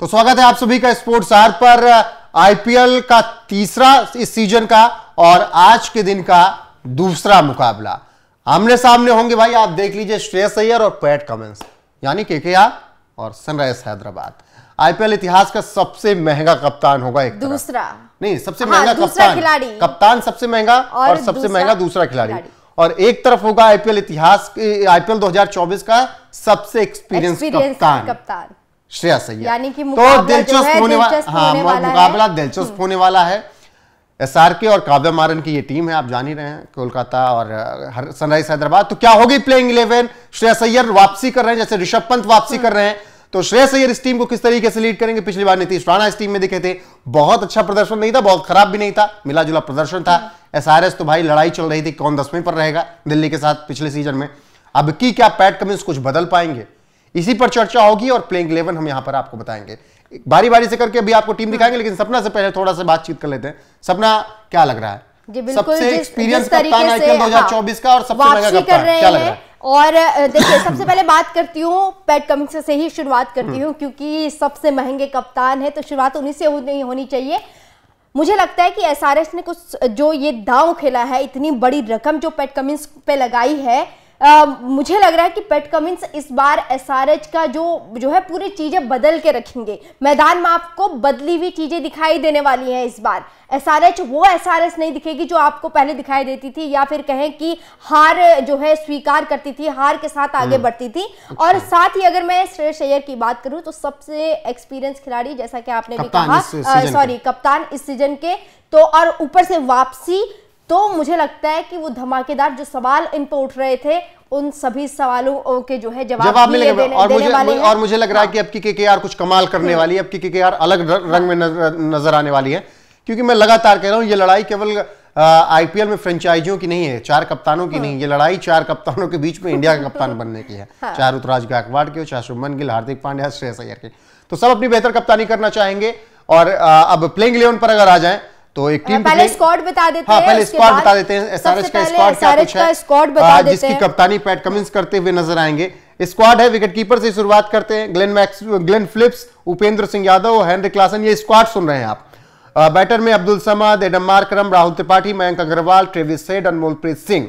तो स्वागत है आप सभी का स्पोर्ट्स आर पर आईपीएल का तीसरा इस सीजन का और आज के दिन का दूसरा मुकाबला आमने सामने होंगे भाई आप देख लीजिए श्रेयस अय्यर और पैट कमेंस यानी के के और सनराइज हैदराबाद आईपीएल इतिहास का सबसे महंगा कप्तान होगा एक दूसरा नहीं सबसे हाँ, महंगा कप्तान कप्तान सबसे महंगा और, और सबसे महंगा दूसरा खिलाड़ी और एक तरफ होगा आईपीएल इतिहास आईपीएल 2024 का सबसे एक्सपीरियंस कप्तान कप्तान श्रेया सैया यानी कि तो दिलचस्प होने, वा, हाँ, होने वाला मुकाबला दिलचस्प हम्म। होने वाला है एस आर के और काव्या मारन की ये टीम है आप जान ही रहे हैं कोलकाता और सनराइज हैदराबाद तो क्या होगी प्लेइंग इलेवन श्रेय सैयर वापसी कर रहे हैं जैसे ऋषभ पंत वापसी हम्म। कर रहे हैं तो श्रेय सैयर इस टीम को किस तरीके से लीड करेंगे पिछली बार नीतीश राणा इस टीम में दिखे थे बहुत अच्छा प्रदर्शन नहीं था बहुत खराब भी नहीं था मिला जुला प्रदर्शन था हम्म। एसआरएस तो भाई लड़ाई चल रही थी कौन दसवें पर रहेगा दिल्ली के साथ पिछले सीजन में अब की क्या पैट कमिंस कुछ बदल पाएंगे इसी पर चर्चा होगी और प्लेइंग इलेवन हम यहां पर आपको बताएंगे बारी बारी से करके अभी आपको टीम हाँ। दिखाएंगे लेकिन सपना से पहले थोड़ा सा बातचीत कर लेते हैं सपना क्या लग रहा है सबसे एक्सपीरियंस कप्तान आईपीएल 2024 हाँ, का और सबसे महंगा कप्तान क्या लग रहा है और देखिए सबसे पहले बात करती हूँ पैट कमिंग्स से ही शुरुआत करती हम्म। हूँ क्योंकि सबसे महंगे कप्तान है तो शुरुआत उन्हीं से नहीं होनी चाहिए मुझे लगता है कि एसआरएस ने कुछ जो ये दांव खेला है इतनी बड़ी रकम जो पैट कमिंग्स पे लगाई है आ, मुझे लग रहा है कि पेट कमिंस इस बार एसआरएच का जो जो है पूरी चीज़ें बदल के रखेंगे मैदान में आपको बदली हुई चीज़ें दिखाई देने वाली हैं इस बार एसआरएच वो एसआरएच नहीं दिखेगी जो आपको पहले दिखाई देती थी या फिर कहें कि हार जो है स्वीकार करती थी हार के साथ आगे हम्म। बढ़ती थी अच्छा। और साथ ही अगर मैं श्रेयस अय्यर की बात करूं तो सबसे एक्सपीरियंस खिलाड़ी जैसा कि आपने भी कहा सॉरी कप्तान इस सीजन के तो और ऊपर से वापसी तो मुझे लगता है कि वो धमाकेदार जो सवाल इन पर उठ रहे थे उन सभी सवालों के जो है जवाब मिलेंगे देने, और देने मुझे और मुझे लग रहा है कि अब की के कुछ कमाल करने वाली है अब की के अलग रंग में नजर आने वाली है क्योंकि मैं लगातार कह रहा हूं ये लड़ाई केवल आईपीएल में फ्रेंचाइजियों की नहीं है चार कप्तानों की नहीं ये हाँ। लड़ाई चार कप्तानों के बीच में इंडिया का कप्तान बनने की है हाँ। चाहे ऋतुराज गायकवाड़ के हो चाहे शुभमन गिल हार्दिक पांड्या श्रेयस अय्यर के तो सब अपनी बेहतर कप्तानी करना चाहेंगे और आ, अब प्लेइंग इलेवन पर अगर आ जाए तो एक टीम पहले स्क्वाड बता देते हाँ, पहले स्क्वाड बता देते हैं एसआरएच का स्क्वाड क्या कुछ है स्क्वाड बता हाँ, देते हैं जिसकी कप्तानी पैट कमिंस करते हुए नजर आएंगे स्क्वाड है विकेटकीपर से शुरुआत करते हैं Glenn Max Glenn Phillips Upendra Singh Yadav Henry Klaasen ये स्क्वाड सुन रहे हैं आप बैटर में Abdul Samad Adam Markram Rahul Tripathi Mayank Agarwal Travis सेड अनमोलप्रीत सिंह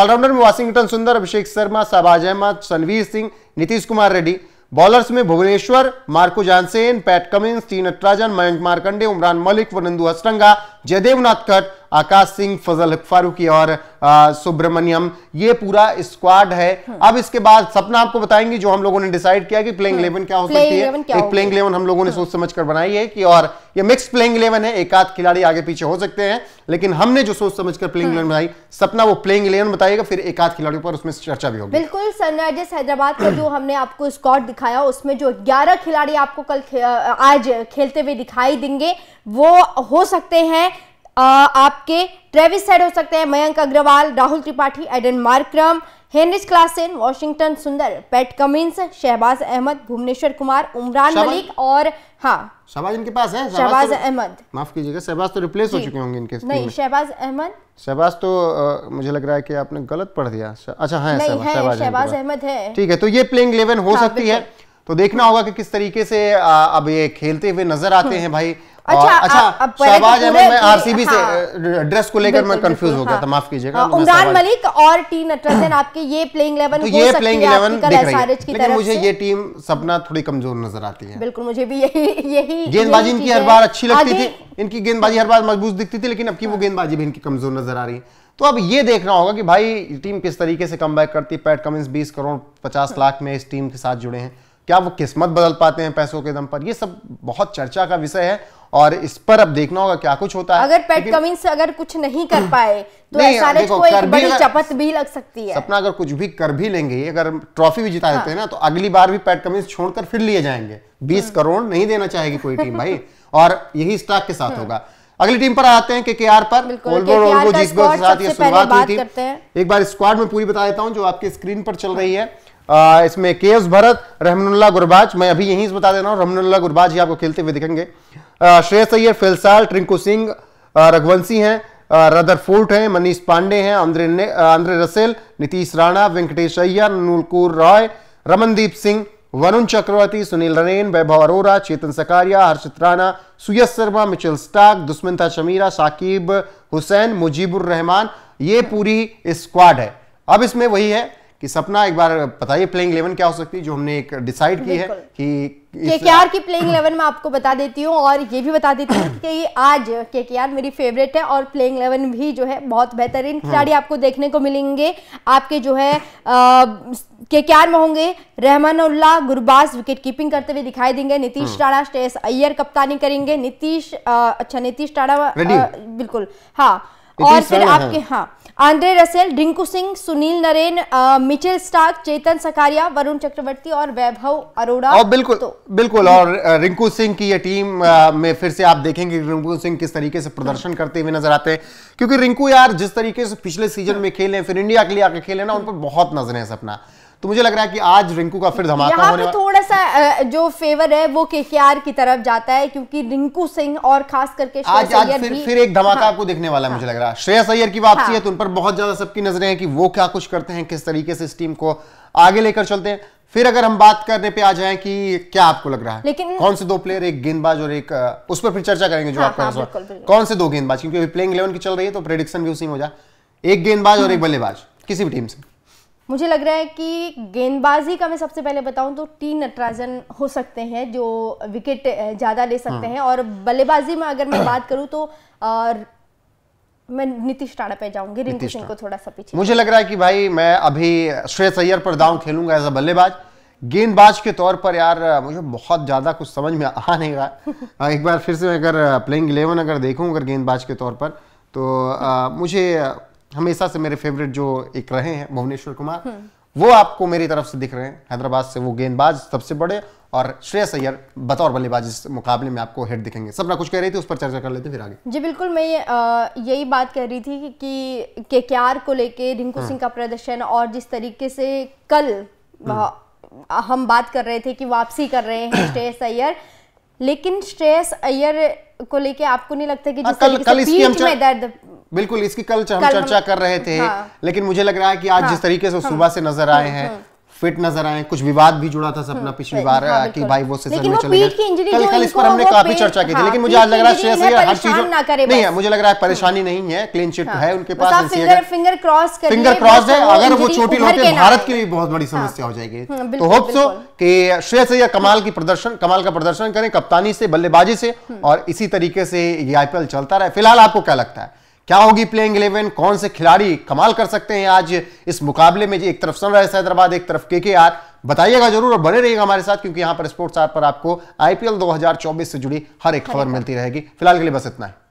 ऑलराउंडर में वाशिंगटन सुंदर अभिषेक शर्मा शाहबाज अहमद सनवीर सिंह नीतीश कुमार रेड्डी बॉलर्स में Bhuvneshwar Marco Jansen Pat Cummins T Natarajan Mayank Markande Umran Malik Wanindu Hasaranga Jaydev Unadkat Akash Singh Fazal Farooqi और सुब्रमण्यम ये पूरा स्क्वाड है हाँ। अब इसके बाद सपना आपको बताएंगे जो हम लोगों ने डिसाइड किया कि प्लेइंग इलेवन क्या हो हाँ। सकती है एक प्लेइंग इलेवन हम लोगों ने हाँ। सोच समझ कर बनाई है कि और ये मिक्स प्लेइंग इलेवन है एक आध खिलाड़ी आगे पीछे हो सकते हैं लेकिन हमने जो सोच समझ कर प्लेइंग इलेवन बनाई सपना वो प्लेइंग इलेवन बताएगा फिर एक आध खिलाड़ियों पर उसमें चर्चा भी होगी बिल्कुल सनराइजर्स हैदराबाद का जो हमने आपको स्कॉट दिखाया उसमें जो ग्यारह खिलाड़ी आपको कल आज खेलते हुए दिखाई देंगे वो हो सकते हैं आपके ट्रेविस हेड हो सकते हैं Mayank Agarwal Rahul Tripathi Aiden Markram Heinrich Klaasen Washington Sundar Pat Cummins Shahbaz Ahmed Bhuvneshwar Kumar Umran Malik और हाँ शहबाज इनके पास है शहबाज तो- अहमद माफ कीजिएगा शहबाज तो रिप्लेस हो चुके होंगे इनके नहीं शहबाज अहमद शहबाज तो आ, मुझे लग रहा है कि आपने गलत पढ़ दिया अच्छा हाँ शहबाज अहमद है ठीक है तो ये प्लेइंग इलेवन हो हाँ, सकती है तो देखना होगा कि किस तरीके से अब ये खेलते हुए नजर आते हम्म। हैं भाई अच्छा अच्छा गेंदबाजी इनकी हर बार अच्छी लगती थी इनकी गेंदबाजी हर बार मजबूत दिखती थी लेकिन अब की वो हाँ। गेंदबाजी भी इनकी कमजोर नजर आ रही है तो अब ये देखना होगा कि भाई टीम किस तरीके से कम करती है पैट कमिंस बीस करोड़ पचास हाँ। लाख में इस टीम के साथ जुड़े हैं क्या वो किस्मत बदल पाते हैं पैसों के दम पर ये सब बहुत चर्चा का विषय है और इस पर अब देखना होगा क्या कुछ होता है अगर पेट कमिंस अगर कुछ नहीं कर पाए तो एसआरएच को एक बड़ी चपत भी लग सकती है सपना अगर कुछ भी कर भी लेंगे अगर ट्रॉफी भी जिता देते हैं हाँ। ना तो अगली बार भी पेट कमिंस छोड़कर फिर लिए जाएंगे बीस हम्म। करोड़ नहीं देना चाहेगी कोई टीम भाई और यही स्टाक के साथ हम्म। होगा अगली टीम पर आते हैं केकेआर पर ओल्बो जिस साथ ये शुरुआत हुई थी एक बार स्क्वाड में पूरी बता देता हूँ जो आपके स्क्रीन पर चल रही है आ, इसमें के एस भरत रहमनुल्ला गुरबाज मैं अभी यहीं से बता दे रहा हूँ रहमनुल्ला गुरबाज ही आपको खेलते हुए दिखेंगे श्रेयस अय्यर फिलसाल ट्रिंकू सिंह रघुवंशी हैं रदर फोर्ट हैं मनीष पांडे हैं Andre Andre Russell Nitish Rana Venkatesh Iyer नूलकूर Roy Ramandeep Singh Varun Chakravarthy Sunil Narine Vaibhav Arora Chetan Sakariya Harshit Rana Suyash Sharma Mitchell Starc Dushmantha Chameera Shakib Hussain Mujeeb Rahman ये पूरी स्क्वाड है अब इसमें वही है कि सपना एक बार बताइए प्लेइंग इलेवन क्या हो सकती है जो हमने एक डिसाइड की है कि केकेआर की प्लेइंग इलेवन मैं आपको बता देती हूँ और ये भी बता देती हूँ कि आज केकेआर मेरी फेवरेट है और प्लेइंग इलेवन भी जो है बहुत बेहतरीन हाँ। खिलाड़ी आपको देखने को मिलेंगे आपके जो है केकेआर में होंगे Rahmanullah Gurbaz wicket keeping करते हुए दिखाई देंगे नीतीश हाँ। टाड़ा श्रेयस अय्यर कप्तानी करेंगे नीतीश अच्छा नीतीश टाड़ा बिल्कुल हाँ और फिर आपके हाँ, हाँ। Andre Russell Rinku Singh Sunil Narine Mitchell Starc Chetan Sakariya Varun Chakravarthy और वैभव अरोड़ा और बिल्कुल तो, बिल्कुल और रिंकू सिंह की ये टीम में फिर से आप देखेंगे रिंकू सिंह किस तरीके से प्रदर्शन हाँ। करते हुए नजर आते हैं क्योंकि रिंकू यार जिस तरीके से पिछले सीजन में खेले फिर इंडिया के लिए आके खेले ना उन पर बहुत नजरें सपना तो मुझे लग रहा है कि आज रिंकू का फिर धमाका यहाँ पे थोड़ा सा जो फेवर है वो केकेआर की तरफ जाता है क्योंकि रिंकू सिंह और खास करके आज आज फिर भी। फिर एक धमाका हाँ, आपको देखने वाला है मुझे लग रहा है हाँ। श्रेयस अय्यर की वापसी हाँ, है तो उन पर बहुत ज्यादा सबकी नजरें हैं कि वो क्या कुछ करते हैं किस तरीके से इस टीम को आगे लेकर चलते हैं फिर अगर हम बात करने पे आ जाएं कि क्या आपको लग रहा है लेकिन कौन से दो प्लेयर एक गेंदबाज और एक उस पर फिर चर्चा करेंगे जो हाँ, आपका हाँ, कौन से दो गेंदबाज क्योंकि प्लेइंग इलेवन की चल रही है तो प्रेडिक्शन भी उसी में हो जाए एक गेंदबाज और एक बल्लेबाज किसी भी टीम से मुझे लग रहा है कि गेंदबाजी का मैं सबसे पहले बताऊं तो टी नटराजन हो सकते हैं जो विकेट ज़्यादा ले सकते हाँ। हैं और बल्लेबाजी में अगर मैं बात करूं तो और मैं नीतीश राणा पे जाऊंगी रिंकू सिंह को थोड़ा सा पीछे मुझे लग रहा है कि भाई मैं अभी श्रेयस अय्यर पर दांव खेलूंगा एज अ बल्लेबाज गेंदबाज के तौर पर यार मुझे बहुत ज़्यादा कुछ समझ में आ नहीं रहा हाँ, एक बार फिर से अगर प्लेइंग इलेवन अगर देखूँ अगर गेंदबाज के तौर पर तो आ, मुझे हमेशा से मेरे फेवरेट जो एक रहे हैं भुवनेश्वर कुमार हम्म। वो आपको मेरी तरफ से दिख रहे हैं हैदराबाद से वो गेंदबाज सबसे बड़े और श्रेयस अय्यर बतौर बल्लेबाज इस मुकाबले में आपको हिट दिखेंगे सपना कुछ कह रही थी उस पर चर्चा कर लेते फिर आगे जी बिल्कुल मैं यही बात कह रही थी कि के क्यार को लेके रिंकू हाँ। सिंह का प्रदर्शन और जिस तरीके से कल हम्म। हम बात कर रहे थे कि वापसी कर रहे हैं श्रेयस अय्यर लेकिन श्रेयस अय्यर को लेके आपको नहीं लगता कि हाँ, जिस आ, कल, कल इसकी में दर्द बिल्कुल इसकी कल हम चर्चा कर रहे थे हाँ। लेकिन मुझे लग रहा है कि आज हाँ। जिस तरीके से हाँ। सुबह से नजर आए हाँ, हैं हाँ। फिट नजर आए कुछ विवाद भी जुड़ा था सपना पिछली बार हाँ, कि भाई वो सेशन में चले कल कल इस पर हमने काफी चर्चा की थी लेकिन मुझे आज लग रहा है श्रेयस हर चीज नहीं है मुझे लग रहा है परेशानी नहीं है क्लीन चिट है उनके पास फिंगर क्रॉस फिंगर क्रॉस है अगर वो चोटी लोग भारत के लिए बहुत बड़ी समस्या हो जाएगी तो होप सो कि श्रेयस अय्यर कमाल की प्रदर्शन कमाल का प्रदर्शन करें कप्तानी से बल्लेबाजी से और इसी तरीके से ये आईपीएल चलता रहे फिलहाल आपको क्या लगता है क्या होगी प्लेइंग इलेवन कौन से खिलाड़ी कमाल कर सकते हैं आज इस मुकाबले में जी एक तरफ सनराइज हैदराबाद एक तरफ के के आर बताइएगा जरूर और बने रहिएगा हमारे साथ क्योंकि यहां पर स्पोर्ट्स आर पर आपको आईपीएल 2024 से जुड़ी हर एक खबर मिलती रहेगी फिलहाल के लिए बस इतना है